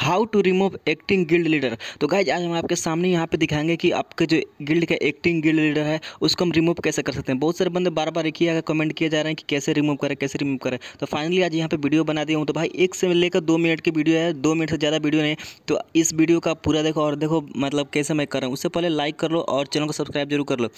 how to remove acting guild leader तो guys आज हम आपके सामने यहाँ पे दिखाएंगे कि आपके जो गिल्ड का एक्टिंग गिल्ड लीडर है उसको हम रिमूव कैसे कर सकते हैं बहुत सारे बंदे बार बार एक ही कमेंट किया जा रहे हैं कि कैसे रिमूव करें कैसे रिमूव करें तो फाइनली आज यहाँ पे वीडियो बना दिया हूँ तो भाई एक से लेकर दो मिनट की वीडियो है दो मिनट से ज़्यादा वीडियो नहीं तो इस वीडियो का पूरा देखो और देखो मतलब कैसे मैं कर रहा हूँ उससे पहले लाइक कर लो और चैनल को सब्सक्राइब जरूर कर लो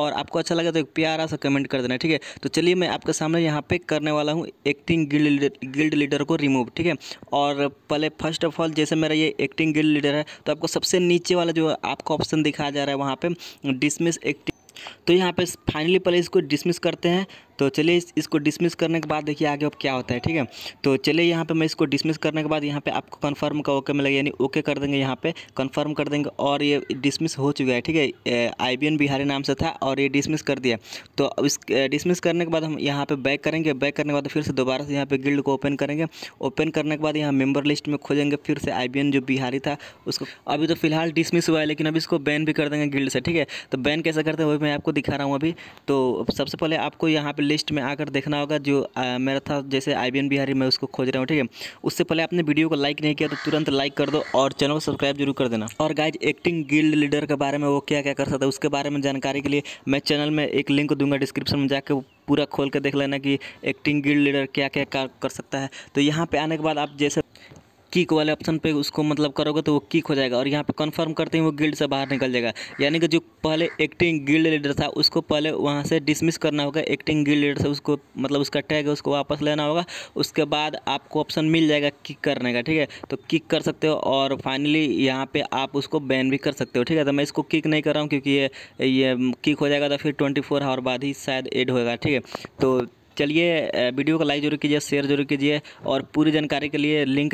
और आपको अच्छा लगे तो एक प्यारा सा कमेंट कर देना ठीक है तो चलिए मैं आपके सामने यहाँ पे करने वाला हूँ एक्टिंग गिल्ड गिल्ड लीडर को रिमूव ठीक है और पहले फर्स्ट ऑफ ऑल फॉर जैसे मेरा ये एक्टिंग गिल्ड लीडर है तो आपको सबसे नीचे वाला जो आपको ऑप्शन दिखाया जा रहा है वहाँ पर डिसमिस एक्टिंग तो यहाँ पे फाइनली पहले इसको डिसमिस करते हैं तो चलिए इस, इसको डिसमिस करने के बाद देखिए आगे अब क्या होता है ठीक है तो चलिए यहाँ पे मैं इसको डिसमिस करने के बाद यहाँ पे आपको कंफर्म का ओके मिलेगा यानी ओके कर देंगे यहाँ पे कंफर्म कर देंगे और ये डिसमिस हो चुका है ठीक है आई बी एन बिहारी नाम से था और ये डिसमिस कर दिया तो अब इस डिसमिस करने के बाद हम यहाँ पर बैक करेंगे बैक करने के बाद फिर से दोबारा से यहाँ पर गिल्ड को ओपन करेंगे ओपन करने के बाद यहाँ मेम्बर लिस्ट में खोजेंगे फिर से आई बी एन जो बिहारी था उसको अभी तो फिलहाल डिसमिस हुआ है लेकिन अब इसको बैन भी कर देंगे गिल्ड से ठीक है तो बैन कैसे करते हैं वही मैं आपको दिखा रहा हूँ अभी तो सबसे पहले आपको यहाँ पर लिस्ट में आकर देखना होगा जो मेरा था जैसे आई बिहारी मैं उसको खोज रहा हूँ ठीक है उससे पहले आपने वीडियो को लाइक नहीं किया तो तुरंत लाइक कर दो और चैनल को सब्सक्राइब जरूर कर देना और गाइज एक्टिंग गिल्ड लीडर के बारे में वो क्या क्या कर सकता है उसके बारे में जानकारी के लिए मैं चैनल में एक लिंक दूंगा डिस्क्रिप्शन में जाकर पूरा खोल कर देख लेना कि एक्टिंग गिल्ड लीडर क्या क्या कर सकता है तो यहाँ पे आने के बाद आप जैसे किक वाले ऑप्शन पे उसको मतलब करोगे तो वो किक हो जाएगा और यहाँ पे कंफर्म करते ही वो गिल्ड से बाहर निकल जाएगा यानी कि जो पहले एक्टिंग गिल्ड लीडर था उसको पहले वहाँ से डिसमिस करना होगा एक्टिंग गिल्ड लीडर से उसको मतलब उसका टैग है उसको वापस लेना होगा उसके बाद आपको ऑप्शन मिल जाएगा किक करने का ठीक है तो किक कर सकते हो और फाइनली यहाँ पर आप उसको बैन भी कर सकते हो ठीक है तो मैं इसको किक नहीं कर रहा हूँ क्योंकि ये ये किक हो जाएगा तो फिर ट्वेंटी फोर आवर बाद ही शायद एड होगा ठीक है तो चलिए वीडियो को लाइक जरूर कीजिए शेयर जरूर कीजिए और पूरी जानकारी के लिए लिंक